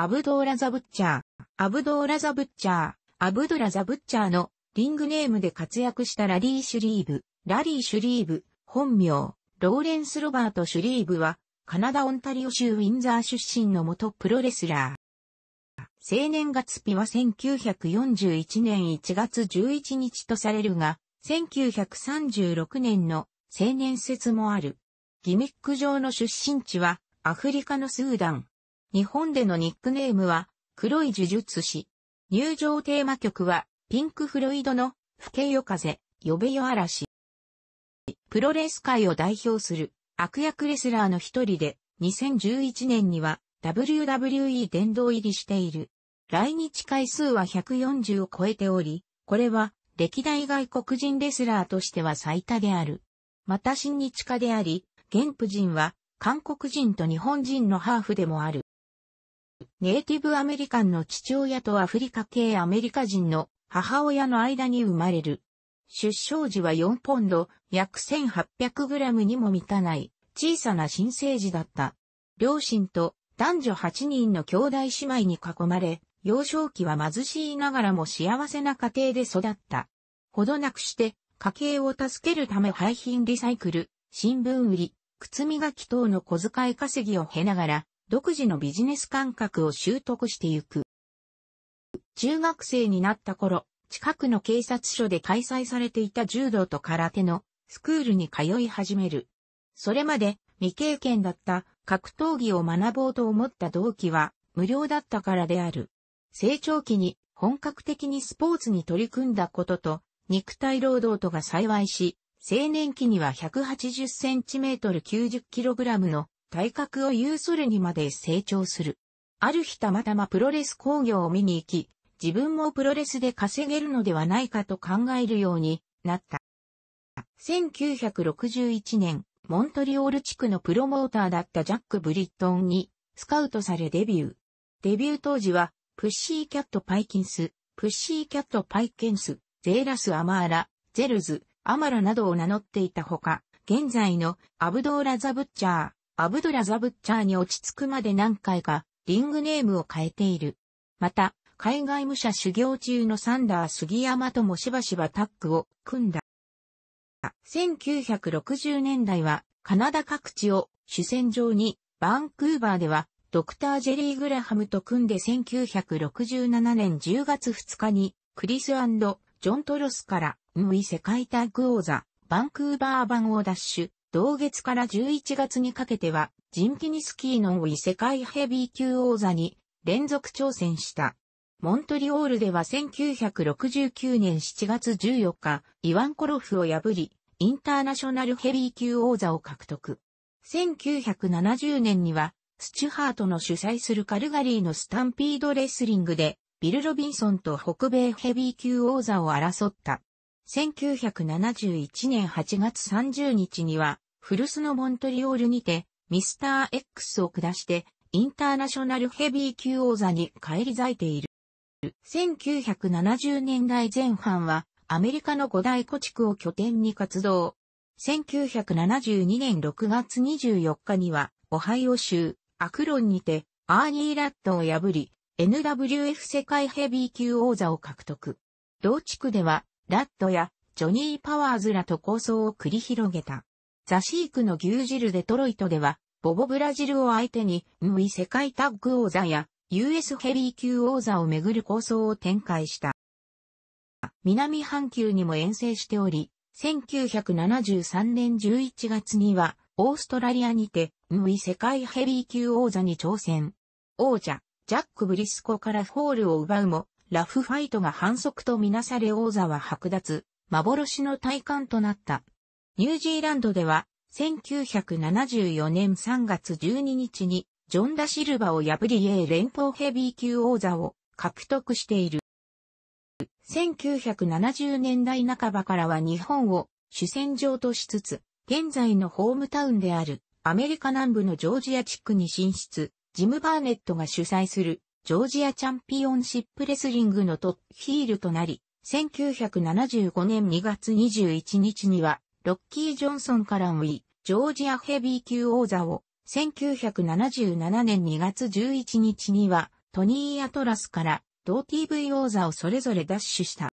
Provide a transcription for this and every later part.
アブドーラ・ザ・ブッチャー、アブドーラ・ザ・ブッチャー、アブドラ・ザ・ブッチャーのリングネームで活躍したラリー・シュリーブ、ラリー・シュリーブ、本名、ローレンス・ロバート・シュリーブは、カナダ・オンタリオ州ウィンザー出身の元プロレスラー。青年月日は1941年1月11日とされるが、1936年の青年説もある。ギミック上の出身地はアフリカのスーダン、日本でのニックネームは、黒い呪術師。入場テーマ曲は、ピンク・フロイドの、不け夜風、呼べよ嵐。プロレス界を代表する、悪役レスラーの一人で、2011年には、WWE 殿堂入りしている。来日回数は140を超えており、これは、歴代外国人レスラーとしては最多である。また新日課であり、現婦人は、韓国人と日本人のハーフでもある。ネイティブアメリカンの父親とアフリカ系アメリカ人の母親の間に生まれる。出生時は4ポンド、約1800グラムにも満たない小さな新生児だった。両親と男女8人の兄弟姉妹に囲まれ、幼少期は貧しいながらも幸せな家庭で育った。ほどなくして家計を助けるため廃品リサイクル、新聞売り、靴磨き等の小遣い稼ぎを経ながら独自のビジネス感覚を習得してゆく。中学生になった頃、近くの警察署で開催されていた柔道と空手のスクールに通い始める。それまで未経験だった格闘技を学ぼうと思った動機は無料だったからである。成長期に本格的にスポーツに取り組んだことと肉体労働とが幸いし、青年期には180センチメートル90キログラムの体格を有するにまで成長する。ある日たまたまプロレス工業を見に行き、自分もプロレスで稼げるのではないかと考えるようになった。1961年、モントリオール地区のプロモーターだったジャック・ブリットンにスカウトされデビュー。デビュー当時は、プッシーキャット・パイキンス、プッシーキャット・パイケンス、ゼーラス・アマーラ、ゼルズ、アマラなどを名乗っていたほか、現在のアブドーラ・ザ・ブッチャー、アブドラ・ザ・ブッチャーに落ち着くまで何回かリングネームを変えている。また、海外武者修行中のサンダー杉山ともしばしばタッグを組んだ。1960年代はカナダ各地を主戦場にバンクーバーではドクター・ジェリー・グラハムと組んで1967年10月2日にクリス・ジョン・トロスからムイ世界タッグ王座バンクーバー版を奪取。同月から11月にかけては、ジンキニスキーの多い世界ヘビー級王座に連続挑戦した。モントリオールでは1969年7月14日、イワンコロフを破り、インターナショナルヘビー級王座を獲得。1970年には、スチュハートの主催するカルガリーのスタンピードレスリングで、ビル・ロビンソンと北米ヘビー級王座を争った。1971年8月30日には、フルスのモントリオールにて、ミスター X を下して、インターナショナルヘビー級王座に返り咲いている。1970年代前半は、アメリカの五大古地区を拠点に活動。1972年6月24日には、オハイオ州、アクロンにて、アーニー・ラットを破り、NWF 世界ヘビー級王座を獲得。同地区では、ラッドやジョニー・パワーズらと構想を繰り広げた。ザシークの牛汁デトロイトでは、ボボブラジルを相手に、ムイ世界タッグ王座や、US ヘビー級王座をめぐる構想を展開した。南半球にも遠征しており、1973年11月には、オーストラリアにて、ムイ世界ヘビー級王座に挑戦。王者、ジャック・ブリスコからホールを奪うも、ラフファイトが反則とみなされ王座は剥奪、幻の体感となった。ニュージーランドでは、1974年3月12日に、ジョン・ダ・シルバを破り A 連邦ヘビー級王座を獲得している。1970年代半ばからは日本を主戦場としつつ、現在のホームタウンであるアメリカ南部のジョージア地区に進出、ジム・バーネットが主催するジョージアチャンピオンシップレスリングのトップヒールとなり、1975年2月21日には、ロッキー・ジョンソンからウィ、ジョージアヘビー級王座を、1977年2月11日には、トニー・アトラスから、同 TV 王座をそれぞれ奪取した。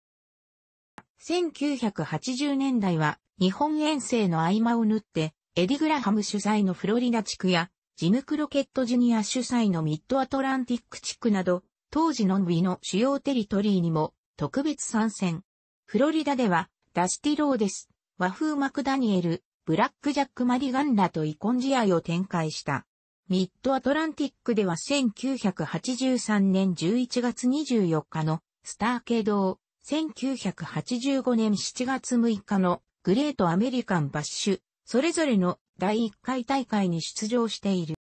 1980年代は、日本遠征の合間を縫って、エディ・グラハム主催のフロリダ地区や、ジム・クロケット・ジュニア主催のミッドアトランティック地区など、当時のィの主要テリトリーにも特別参戦。フロリダでは、ダスティローです。和風マクダニエル、ブラックジャック・マリガンラと遺恨試合を展開した。ミッドアトランティックでは1983年11月24日のスター系動、1985年7月6日のグレートアメリカンバッシュ、それぞれの第1回大会に出場している。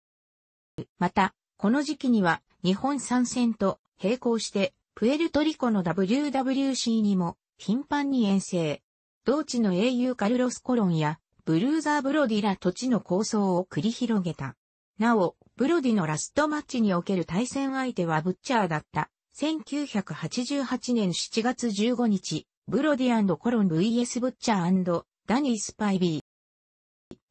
また、この時期には日本参戦と並行してプエルトリコの WWC にも頻繁に遠征。同地の英雄カルロス・コロンやブルーザー・ブロディら土地の構想を繰り広げた。なお、ブロディのラストマッチにおける対戦相手はブッチャーだった。1988年7月15日、ブロディコロン VS ブッチャーダニー・スパイビー。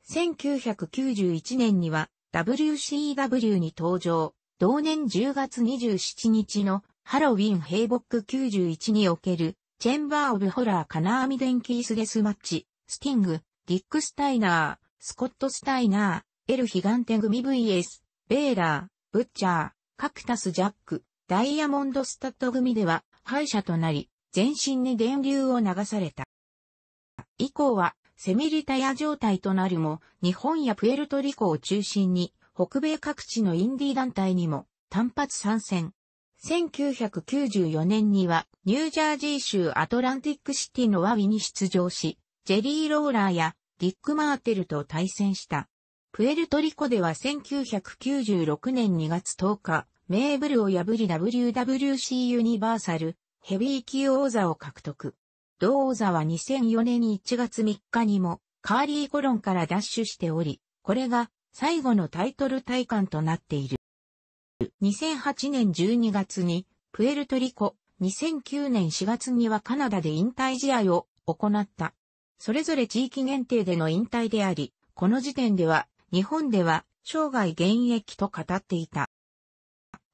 1991年には WCW に登場、同年10月27日のハロウィンヘイボック91におけるチェンバーオブホラー金網電気スデスマッチ、スティング、ディック・スタイナー、スコット・スタイナー、エル・ヒガンテグミ・ VS、ベーラー、ブッチャー、カクタス・ジャック、ダイヤモンド・スタッド組では敗者となり、全身に電流を流された。以降はセミリタヤ状態となるも、日本やプエルトリコを中心に、北米各地のインディ団体にも単発参戦。1994年には、ニュージャージー州アトランティックシティのワウィに出場し、ジェリー・ローラーやディック・マーテルと対戦した。プエルトリコでは1996年2月10日、メーブルを破り WWC ユニバーサルヘビー級王座を獲得。同王座は2004年1月3日にもカーリーコロンから奪取しており、これが最後のタイトル体感となっている。2008年12月にプエルトリコ、2009年4月にはカナダで引退試合を行った。それぞれ地域限定での引退であり、この時点では日本では生涯現役と語っていた。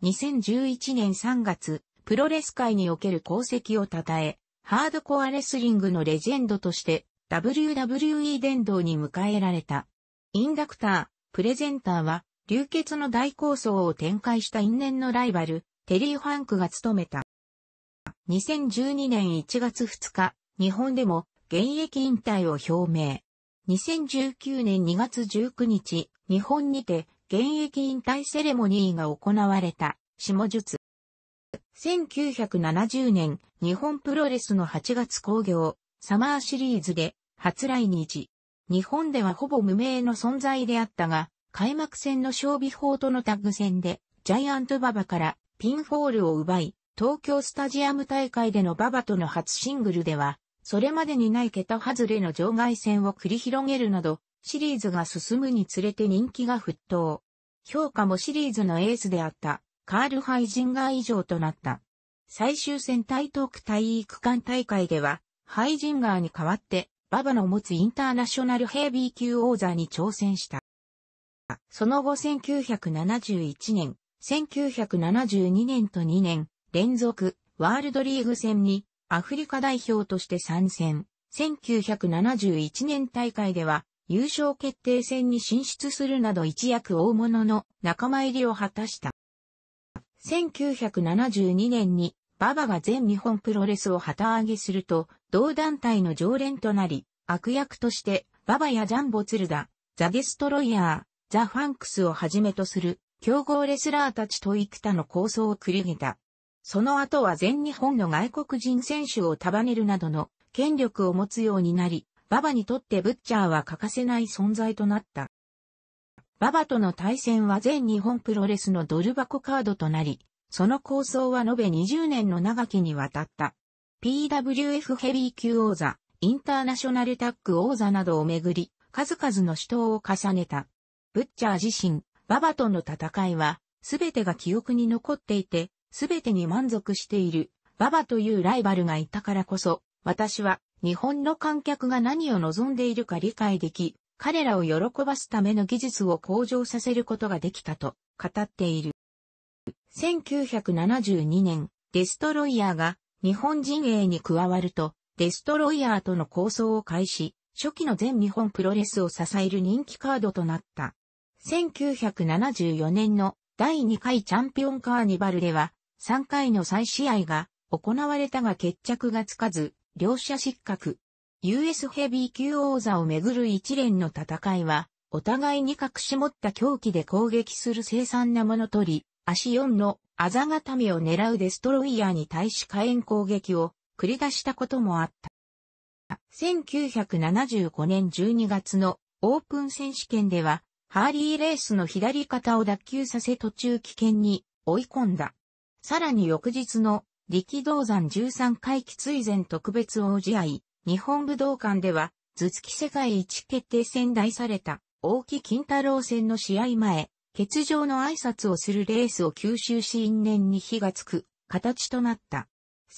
2011年3月、プロレス界における功績を称え、ハードコアレスリングのレジェンドとして WWE 殿堂に迎えられた。インダクター、プレゼンターは、流血の大構想を展開した因縁のライバル、テリー・ファンクが務めた。2012年1月2日、日本でも現役引退を表明。2019年2月19日、日本にて現役引退セレモニーが行われた、下術。1970年、日本プロレスの8月興行、サマーシリーズで、初来日。日本ではほぼ無名の存在であったが、開幕戦の勝利法とのタッグ戦で、ジャイアント馬場からピンフォールを奪い、東京スタジアム大会での馬場との初シングルでは、それまでにない桁外れの場外戦を繰り広げるなど、シリーズが進むにつれて人気が沸騰。評価もシリーズのエースであったカール・ハイジンガー以上となった。最終戦台東区体育館大会では、ハイジンガーに代わって、ババの持つインターナショナルヘビー級王座に挑戦した。その後1971年、1972年と2年、連続、ワールドリーグ戦に、アフリカ代表として参戦。1971年大会では、優勝決定戦に進出するなど一躍大物の仲間入りを果たした。1972年に馬場が全日本プロレスを旗揚げすると、同団体の常連となり、悪役として馬場やジャンボツルダ、ザ・デストロイヤー、ザ・ファンクスをはじめとする強豪レスラーたちと幾多の構想を繰り上げた。その後は全日本の外国人選手を束ねるなどの権力を持つようになり、ババにとってブッチャーは欠かせない存在となった。ババとの対戦は全日本プロレスのドル箱カードとなり、その構想は延べ20年の長きにわたった。PWF ヘビー級王座、インターナショナルタッグ王座などをめぐり、数々の死闘を重ねた。ブッチャー自身、ババとの戦いは、すべてが記憶に残っていて、すべてに満足している、ババというライバルがいたからこそ、私は、日本の観客が何を望んでいるか理解でき、彼らを喜ばすための技術を向上させることができたと語っている。1972年、デストロイヤーが日本陣営に加わると、デストロイヤーとの構想を開始、初期の全日本プロレスを支える人気カードとなった。1974年の第2回チャンピオンカーニバルでは、3回の再試合が行われたが決着がつかず、両者失格。US ヘビー級王座をめぐる一連の戦いは、お互いに隠し持った狂気で攻撃する凄惨な物取り、足4のあざがためを狙うデストロイヤーに対し火炎攻撃を繰り出したこともあった。1975年12月のオープン選手権では、ハーリーレースの左肩を脱臼させ途中危険に追い込んだ。さらに翌日の力道山13回期追前特別王子合、日本武道館では、頭突き世界一決定戦題された、大木金太郎戦の試合前、欠場の挨拶をするレースを吸収し因縁に火がつく形となった。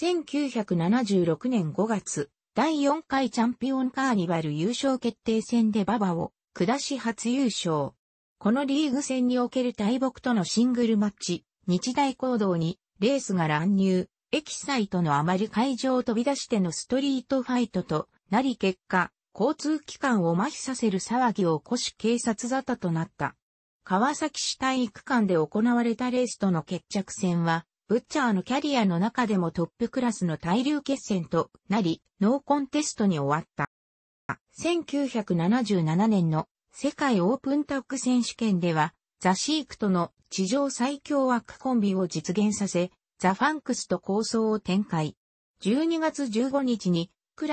1976年5月、第4回チャンピオンカーニバル優勝決定戦で馬場を下し初優勝。このリーグ戦における大木とのシングルマッチ、日大行動にレースが乱入、エキサイトのあまり会場を飛び出してのストリートファイトとなり結果、交通機関を麻痺させる騒ぎを起こし警察沙汰となった。川崎市体育館で行われたレースとの決着戦は、ブッチャーのキャリアの中でもトップクラスの対流決戦となり、ノーコンテストに終わった。1977年の世界オープンタッグ選手権では、ザ・シークとの地上最強枠コンビを実現させ、ザ・ファンクスと構想を展開。12月15日に、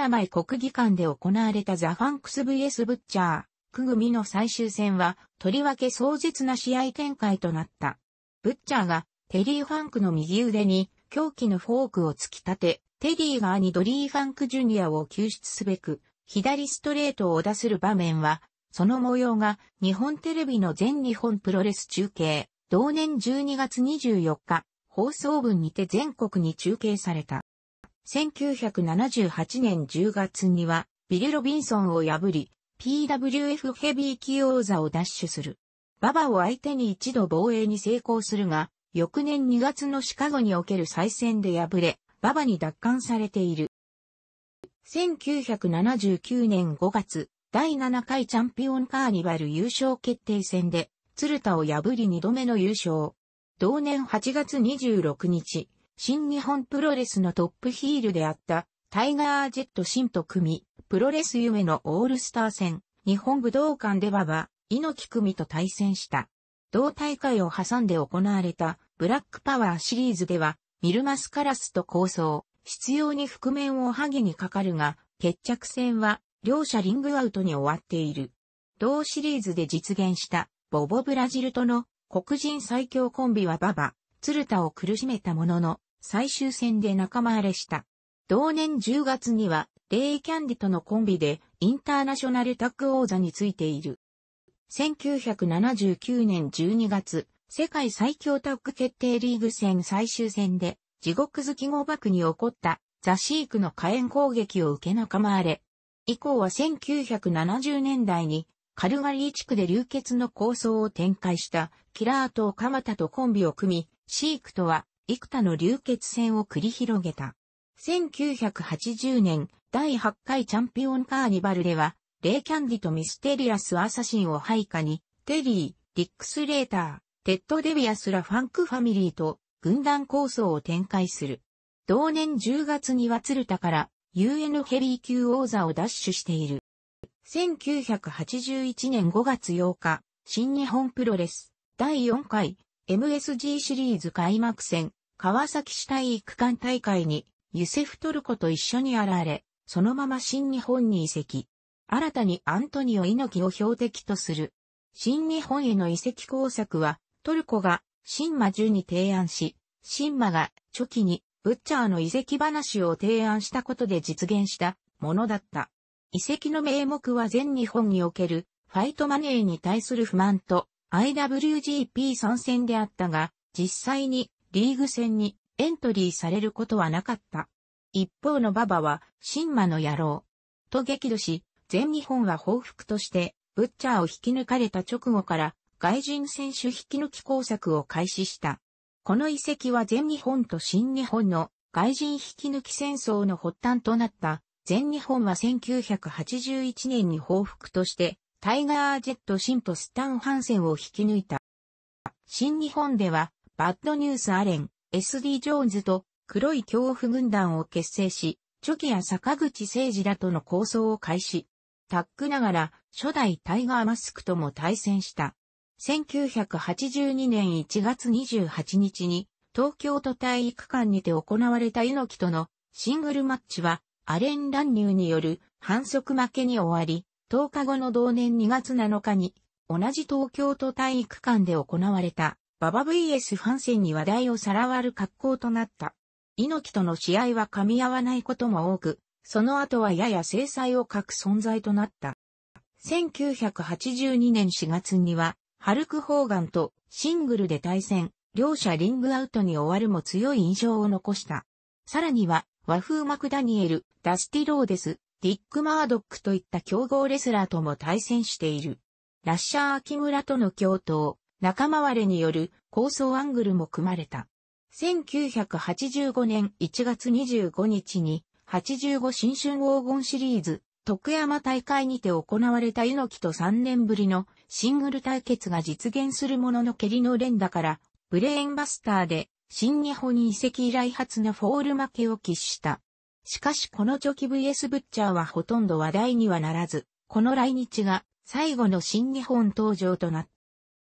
マイ国技館で行われたザ・ファンクス VS ブッチャー、クグミの最終戦は、とりわけ壮絶な試合展開となった。ブッチャーが、テリー・ファンクの右腕に、狂気のフォークを突き立て、テリーが兄ドリー・ファンク・ジュニアを救出すべく、左ストレートを出する場面は、その模様が日本テレビの全日本プロレス中継、同年12月24日、放送分にて全国に中継された。1978年10月には、ビル・ロビンソンを破り、PWF ヘビー級王座を奪取する。ババを相手に一度防衛に成功するが、翌年2月のシカゴにおける再戦で敗れ、ババに奪還されている。1979年5月、第7回チャンピオンカーニバル優勝決定戦で、鶴田を破り2度目の優勝。同年8月26日、新日本プロレスのトップヒールであった、タイガージェットシンと組、プロレス夢のオールスター戦、日本武道館では、場、猪木組と対戦した。同大会を挟んで行われた、ブラックパワーシリーズでは、ミルマスカラスと構想、必要に覆面をハゲにかかるが、決着戦は、両者リングアウトに終わっている。同シリーズで実現した、ボボブラジルとの黒人最強コンビはバツ鶴田を苦しめたものの、最終戦で仲間荒れした。同年10月には、レイ・キャンディとのコンビで、インターナショナルタッグ王座についている。1979年12月、世界最強タッグ決定リーグ戦最終戦で、地獄好き号爆に起こったザシークの火炎攻撃を受け仲間あれ。以降は1970年代にカルガリー地区で流血の構想を展開したキラーと鎌田とコンビを組み、シークとは幾多の流血戦を繰り広げた。1980年第8回チャンピオンカーニバルでは、レイキャンディとミステリアスアサシンを配下に、テリー、ディックス・レーター、テッド・デビアスらファンクファミリーと軍団構想を展開する。同年10月には鶴田から UN ヘビー級王座を奪取している。1981年5月8日、新日本プロレス第4回 MSG シリーズ開幕戦川崎市体育館大会にユセフトルコと一緒に現れ、そのまま新日本に移籍。新たにアントニオ猪木を標的とする。新日本への移籍工作はトルコが新馬ジュに提案し、新マが初期にブッチャーの移籍話を提案したことで実現したものだった。遺跡の名目は全日本におけるファイトマネーに対する不満と IWGP 参戦であったが、実際にリーグ戦にエントリーされることはなかった。一方の馬場は、新馬の野郎。と激怒し、全日本は報復として、ブッチャーを引き抜かれた直後から、外人選手引き抜き工作を開始した。この遺跡は全日本と新日本の外人引き抜き戦争の発端となった全日本は1981年に報復として、タイガージェットシンとスタンハンセンを引き抜いた。新日本では、バッドニュースアレン、SD ジョーンズと黒い恐怖軍団を結成し、チョキや坂口誠二らとの構想を開始。タックながら、初代タイガーマスクとも対戦した。1982年1月28日に、東京都体育館にて行われた猪木とのシングルマッチは、アレン乱入による反則負けに終わり、10日後の同年2月7日に、同じ東京都体育館で行われた、ババ VS ファンセンに話題をさらわる格好となった。猪木との試合は噛み合わないことも多く、その後はやや制裁を欠く存在となった。1982年4月には、ハルク・ホーガンとシングルで対戦、両者リングアウトに終わるも強い印象を残した。さらには、和風マクダニエル、ダスティローデス、ディック・マードックといった強豪レスラーとも対戦している。ラッシャー・秋村との共闘、仲間割れによる構想アングルも組まれた。1985年1月25日に、85新春黄金シリーズ、徳山大会にて行われた猪木と3年ぶりのシングル対決が実現するものの蹴りの連打から、ブレーンバスターで新日本に移籍以来初のフォール負けを喫した。しかしこのチョキ VS ブッチャーはほとんど話題にはならず、この来日が最後の新日本登場となっ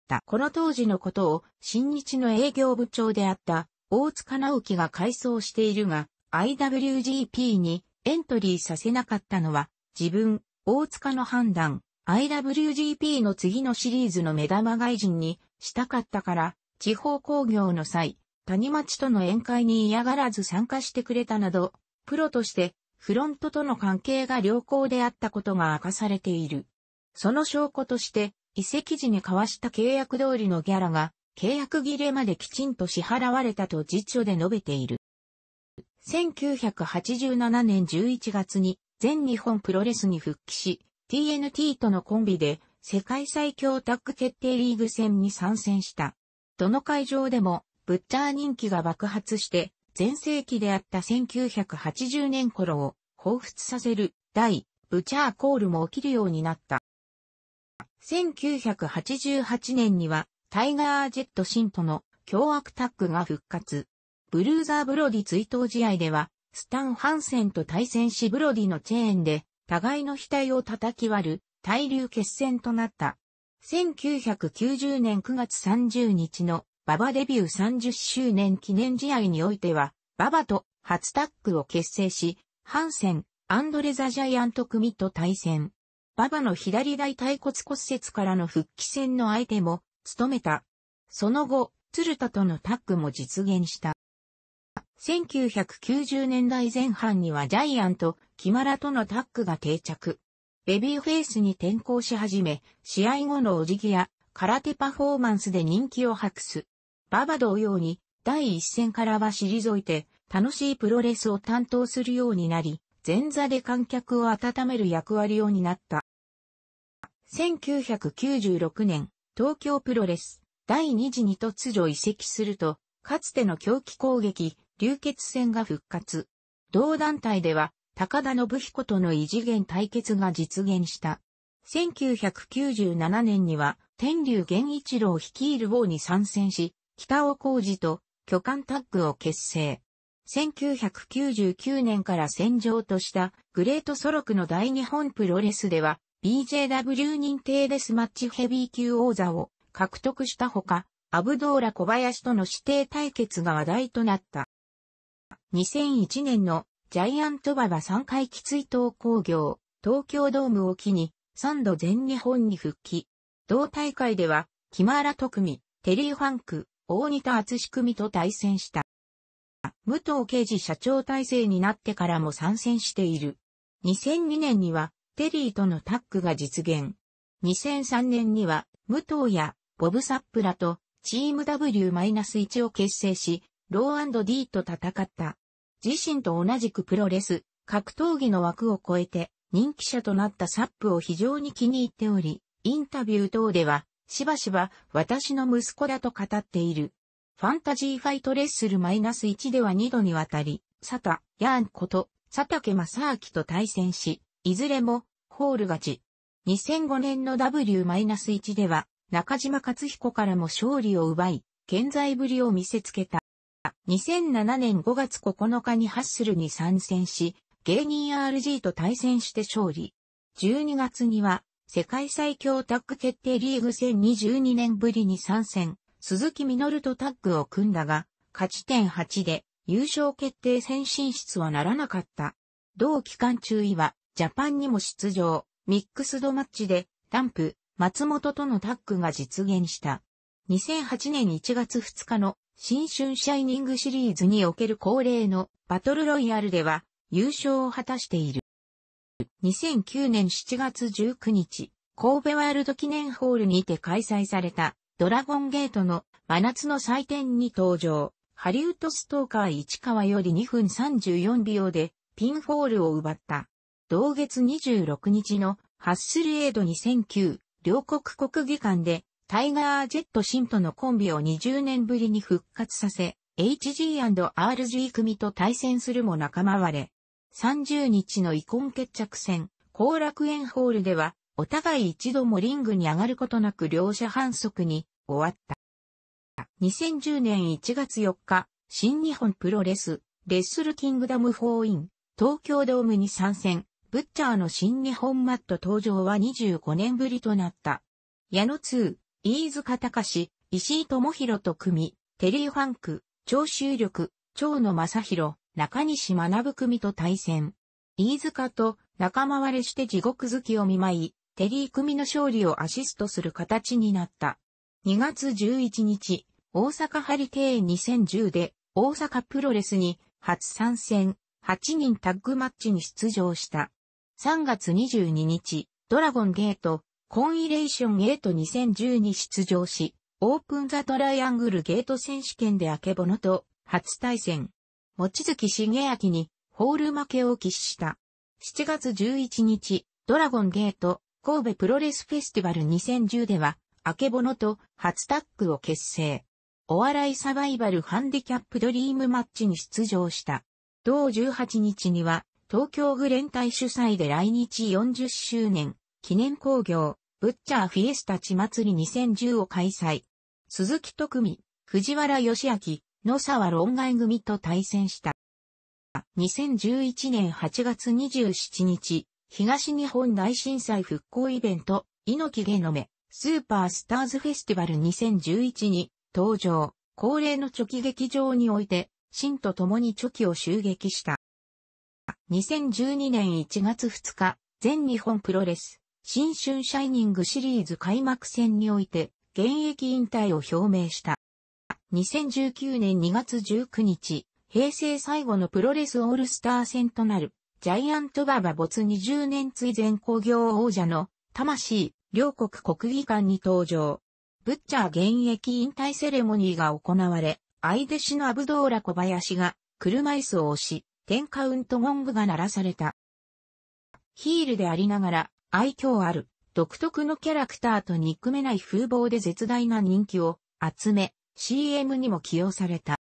た。この当時のことを新日の営業部長であった大塚直樹が回想しているが、IWGP にエントリーさせなかったのは自分、大塚の判断、IWGP の次のシリーズの目玉外人にしたかったから、地方工業の際、谷町との宴会に嫌がらず参加してくれたなど、プロとしてフロントとの関係が良好であったことが明かされている。その証拠として、移籍時に交わした契約通りのギャラが、契約切れまできちんと支払われたと実書で述べている。1987年11月に全日本プロレスに復帰し、TNT とのコンビで世界最強タッグ決定リーグ戦に参戦した。どの会場でもブッチャー人気が爆発して、前世紀であった1980年頃を彷彿させる大ブチャーコールも起きるようになった。1988年にはタイガージェットシントの凶悪タッグが復活。ブルーザーブロディ追悼試合では、スタン・ハンセンと対戦しブロディのチェーンで、互いの額を叩き割る、対流決戦となった。1990年9月30日の馬場デビュー30周年記念試合においては、馬場と初タッグを結成し、ハンセン、アンドレザ・ジャイアント組と対戦。馬場の左大腿骨骨折からの復帰戦の相手も、務めた。その後、鶴田とのタッグも実現した。1990年代前半にはジャイアント、キマラとのタッグが定着。ベビーフェイスに転向し始め、試合後のお辞儀や空手パフォーマンスで人気を博す。馬場同様に、第一線からは退いて、楽しいプロレスを担当するようになり、前座で観客を温める役割を担った。1996年、東京プロレス、第二次に突如移籍すると、かつての狂気攻撃、流血戦が復活。同団体では、高田信彦との異次元対決が実現した。1997年には、天竜源一郎率いる王に参戦し、北尾浩二と巨漢タッグを結成。1999年から戦場としたグレートソロクの大日本プロレスでは BJW 認定レスマッチヘビー級王座を獲得したほか、アブドーラ小林との指定対決が話題となった。2001年のジャイアント馬場3回き追悼工業、東京ドームを機に3度全日本に復帰。同大会では、キマーラ特美、テリー・ファンク、大仁田厚仕組と対戦した。武藤刑事社長体制になってからも参戦している。2002年には、テリーとのタッグが実現。2003年には、武藤や、ボブサップらと、チーム W-1 を結成し、ロー &D と戦った。自身と同じくプロレス、格闘技の枠を超えて、人気者となったサップを非常に気に入っており、インタビュー等では、しばしば私の息子だと語っている。ファンタジーファイトレッスル -1 では2度にわたり、佐田、ヤーンこと、佐竹正明と対戦し、いずれも、ホール勝ち。2005年の W-1 では、中島勝彦からも勝利を奪い、健在ぶりを見せつけた。2007年5月9日にハッスルに参戦し、芸人 RG と対戦して勝利。12月には、世界最強タッグ決定リーグ戦2 2年ぶりに参戦、鈴木みのるとタッグを組んだが、勝ち点8で優勝決定戦進出はならなかった。同期間中位は、ジャパンにも出場、ミックスドマッチで、ダンプ、松本とのタッグが実現した。2008年1月2日の新春シャイニングシリーズにおける恒例のバトルロイヤルでは優勝を果たしている。2009年7月19日、神戸ワールド記念ホールにて開催された、ドラゴンゲートの真夏の祭典に登場、ハリウッドストーカー市川より2分34秒で、ピンホールを奪った。同月26日のハッスルエイド2009、両国国技館で、タイガージェットシンとのコンビを20年ぶりに復活させ、HG&RG 組と対戦するも仲間割れ。30日の遺恨決着戦、後楽園ホールでは、お互い一度もリングに上がることなく両者反則に終わった。2010年1月4日、新日本プロレス、レッスルキングダム4イン、東京ドームに参戦、ブッチャーの新日本マット登場は25年ぶりとなった。矢野2、飯塚隆、石井智弘と組み、テリー・ファンク、長州力、長野正宏、中西学組と対戦。飯塚と仲間割れして地獄好きを見舞い、テリー組の勝利をアシストする形になった。2月11日、大阪ハリケーン2010で大阪プロレスに初参戦、8人タッグマッチに出場した。3月22日、ドラゴンゲート、コンイレーションゲート2010に出場し、オープンザトライアングルゲート選手権で明けぼのと初対戦。餅月茂明にホール負けを喫した。7月11日、ドラゴンゲート神戸プロレスフェスティバル2010では、あけぼのと初タッグを結成。お笑いサバイバルハンディキャップドリームマッチに出場した。同18日には、東京グレン隊主催で来日40周年、記念工業、ブッチャーフィエスタチ祭り2010を開催。鈴木徳美、藤原義明、野沢論外組と対戦した。2011年8月27日、東日本大震災復興イベント、猪木ゲノメ、スーパースターズフェスティバル2011に登場、恒例のチョキ劇場において、真と共にチョキを襲撃した。2012年1月2日、全日本プロレス、新春シャイニングシリーズ開幕戦において、現役引退を表明した。2019年2月19日、平成最後のプロレスオールスター戦となる、ジャイアントババ没20年追前工業王者の、魂、両国国技館に登場。ブッチャー現役引退セレモニーが行われ、相弟子のアブドーラ小林が、車椅子を押し、10カウントゴングが鳴らされた。ヒールでありながら、愛嬌ある、独特のキャラクターと憎めない風貌で絶大な人気を集め、CM にも起用された。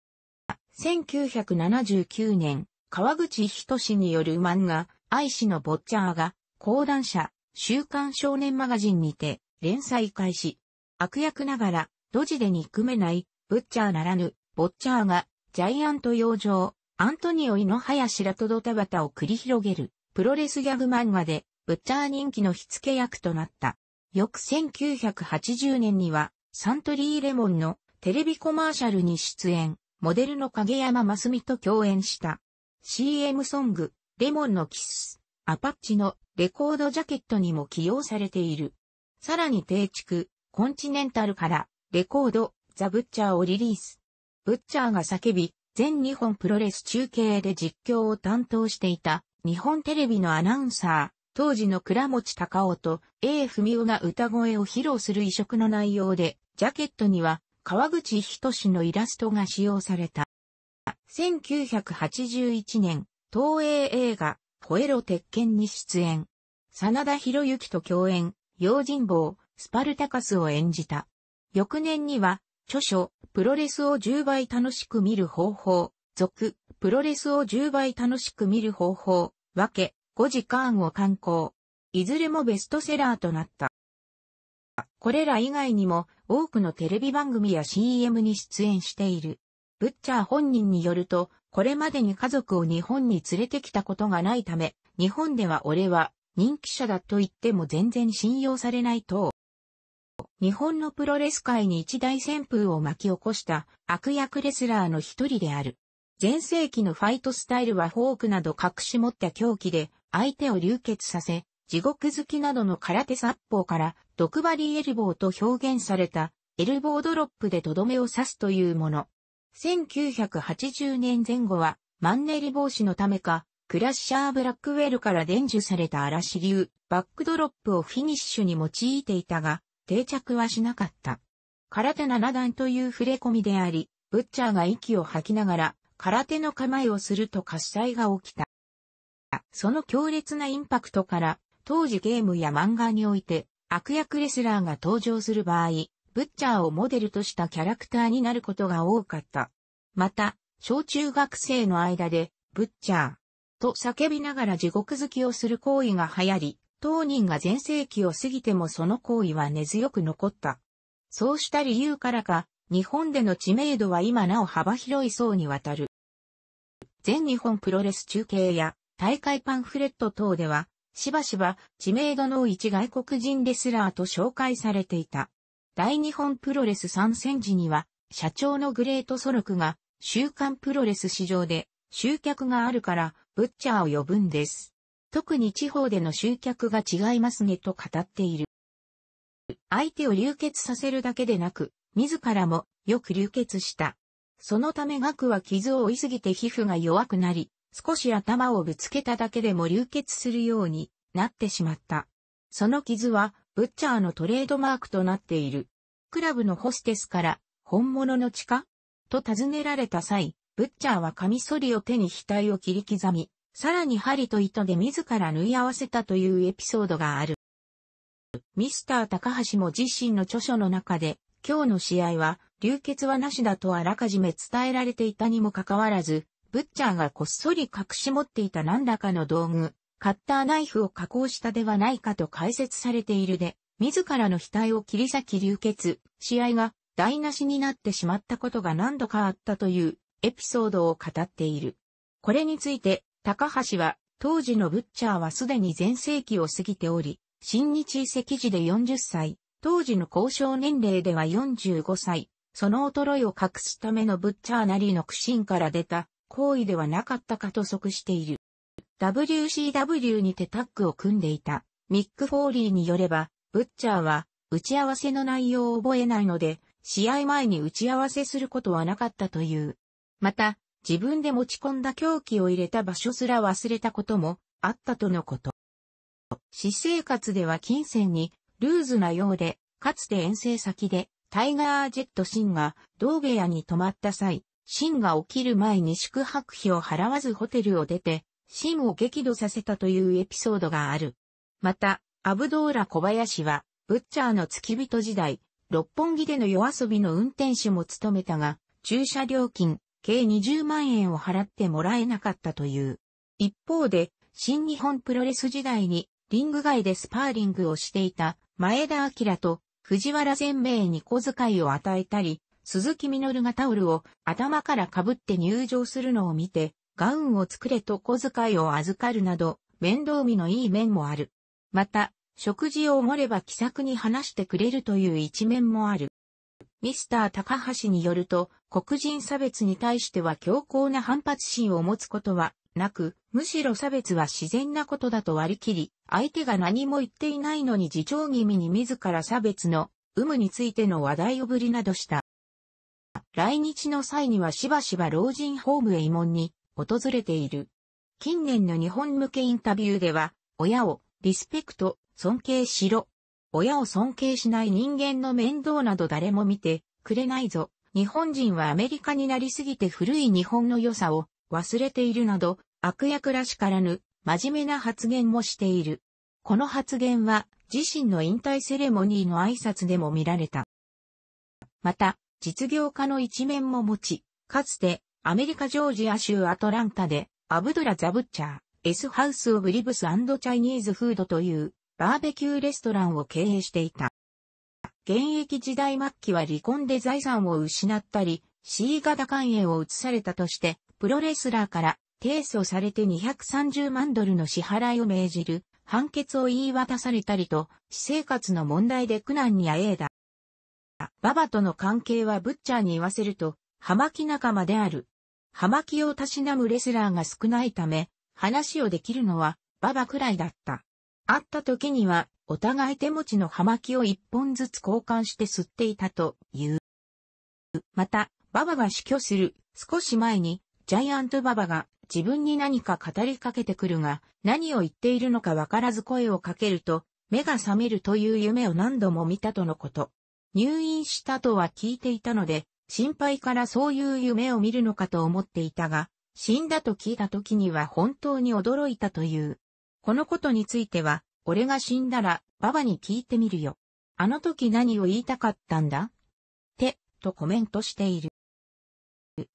1979年、川口仁による漫画、愛しのボッチャーが、講談社、週刊少年マガジンにて、連載開始。悪役ながら、ドジで憎めない、ブッチャーならぬ、ボッチャーが、ジャイアント養生、アントニオハのシらとドタバタを繰り広げる、プロレスギャグ漫画で、ブッチャー人気の火付け役となった。翌1980年には、サントリーレモンのテレビコマーシャルに出演、モデルの影山真澄と共演した。CM ソング、レモンのキス、アパッチのレコードジャケットにも起用されている。さらに定畜、コンチネンタルからレコード、ザ・ブッチャーをリリース。ブッチャーが叫び、全日本プロレス中継で実況を担当していた日本テレビのアナウンサー、当時の倉持隆夫と A 文夫が歌声を披露する異色の内容で、ジャケットには川口仁のイラストが使用された。1981年、東映映画、ホエロ鉄拳に出演。真田広之と共演、用心棒、スパルタカスを演じた。翌年には、著書、プロレスを10倍楽しく見る方法、続、プロレスを10倍楽しく見る方法、分け、5時間を観光。いずれもベストセラーとなった。これら以外にも多くのテレビ番組や CM に出演している。ブッチャー本人によると、これまでに家族を日本に連れてきたことがないため、日本では俺は人気者だと言っても全然信用されないと。日本のプロレス界に一大旋風を巻き起こした悪役レスラーの一人である。前世紀のファイトスタイルはフォークなど隠し持った狂気で相手を流血させ、地獄好きなどの空手殺法から毒針エルボーと表現されたエルボードロップでとどめを刺すというもの。1980年前後はマンネリ防止のためか、クラッシャー・ブラックウェルから伝授された嵐流、バックドロップをフィニッシュに用いていたが、定着はしなかった。空手七段という触れ込みであり、ブッチャーが息を吐きながら、空手の構えをすると喝采が起きた。その強烈なインパクトから、当時ゲームや漫画において、悪役レスラーが登場する場合、ブッチャーをモデルとしたキャラクターになることが多かった。また、小中学生の間で、ブッチャー、と叫びながら地獄好きをする行為が流行り、当人が前世紀を過ぎてもその行為は根強く残った。そうした理由からか、日本での知名度は今なお幅広い層にわたる。全日本プロレス中継や大会パンフレット等では、しばしば知名度の一外国人レスラーと紹介されていた。大日本プロレス参戦時には、社長のグレートソロクが、週刊プロレス市場で、集客があるから、ブッチャーを呼ぶんです。特に地方での集客が違いますねと語っている。相手を流血させるだけでなく、自らもよく流血した。そのため額は傷を負いすぎて皮膚が弱くなり、少し頭をぶつけただけでも流血するようになってしまった。その傷は、ブッチャーのトレードマークとなっている。クラブのホステスから、本物の地下と尋ねられた際、ブッチャーはカミソリを手に額を切り刻み、さらに針と糸で自ら縫い合わせたというエピソードがある。ミスター高橋も自身の著書の中で、今日の試合は流血はなしだとあらかじめ伝えられていたにもかかわらず、ブッチャーがこっそり隠し持っていた何らかの道具、カッターナイフを加工したではないかと解説されているで、自らの額を切り裂き流血、試合が台無しになってしまったことが何度かあったというエピソードを語っている。これについて、高橋は、当時のブッチャーはすでに前世紀を過ぎており、新日遺跡時で40歳、当時の交渉年齢では45歳、その衰えを隠すためのブッチャーなりの苦心から出た行為ではなかったかと即している。WCW にてタッグを組んでいたミック・フォーリーによれば、ブッチャーは打ち合わせの内容を覚えないので、試合前に打ち合わせすることはなかったという。また、自分で持ち込んだ凶器を入れた場所すら忘れたこともあったとのこと。私生活では金銭にルーズなようで、かつて遠征先でタイガージェットシンが道下屋に泊まった際、シンが起きる前に宿泊費を払わずホテルを出て、シンを激怒させたというエピソードがある。また、アブドーラ小林は、ブッチャーの付き人時代、六本木での夜遊びの運転手も務めたが、駐車料金、計20万円を払ってもらえなかったという。一方で、新日本プロレス時代に、リング外でスパーリングをしていた前田明と藤原前明に小遣いを与えたり、鈴木みのるがタオルを頭からかぶって入場するのを見て、ガウンを作れと小遣いを預かるなど、面倒見のいい面もある。また、食事をおごれば気さくに話してくれるという一面もある。ミスター高橋によると、黒人差別に対しては強硬な反発心を持つことはなく、むしろ差別は自然なことだと割り切り、相手が何も言っていないのに自重気味に自ら差別の有無についての話題をぶりなどした。来日の際にはしばしば老人ホームへ慰問に訪れている。近年の日本向けインタビューでは、親をリスペクト、尊敬しろ。親を尊敬しない人間の面倒など誰も見てくれないぞ。日本人はアメリカになりすぎて古い日本の良さを忘れているなど、悪役らしからぬ真面目な発言もしている。この発言は自身の引退セレモニーの挨拶でも見られた。また、実業家の一面も持ち、かつてアメリカジョージア州アトランタでアブドラ・ザ・ブッチャー、S ハウス・オブ・リブス・チャイニーズ・フードというバーベキューレストランを経営していた。現役時代末期は離婚で財産を失ったり、C 型肝炎を移されたとして、プロレスラーから提訴されて230万ドルの支払いを命じる判決を言い渡されたりと、私生活の問題で苦難にあえいだ。ババとの関係はブッチャーに言わせると、葉巻仲間である。葉巻をたしなむレスラーが少ないため、話をできるのは、ババくらいだった。会った時には、お互い手持ちの葉巻を一本ずつ交換して吸っていたという。また、ババが死去する少し前に、ジャイアントババが自分に何か語りかけてくるが、何を言っているのかわからず声をかけると、目が覚めるという夢を何度も見たとのこと。入院したとは聞いていたので、心配からそういう夢を見るのかと思っていたが、死んだと聞いた時には本当に驚いたという。このことについては、俺が死んだら、ババに聞いてみるよ。あの時何を言いたかったんだって、とコメントしている。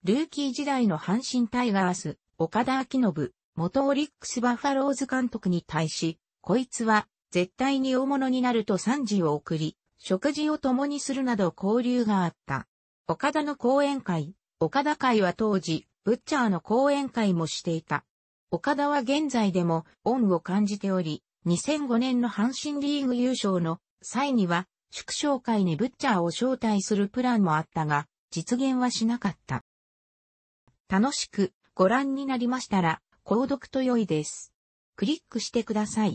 ルーキー時代の阪神タイガース、岡田明信、元オリックスバファローズ監督に対し、こいつは絶対に大物になると賛辞を送り、食事を共にするなど交流があった。岡田の講演会、岡田会は当時、ブッチャーの講演会もしていた。岡田は現在でも恩を感じており、2005年の阪神リーグ優勝の際には、祝勝会にブッチャーを招待するプランもあったが、実現はしなかった。楽しくご覧になりましたら、購読と良いです。クリックしてください。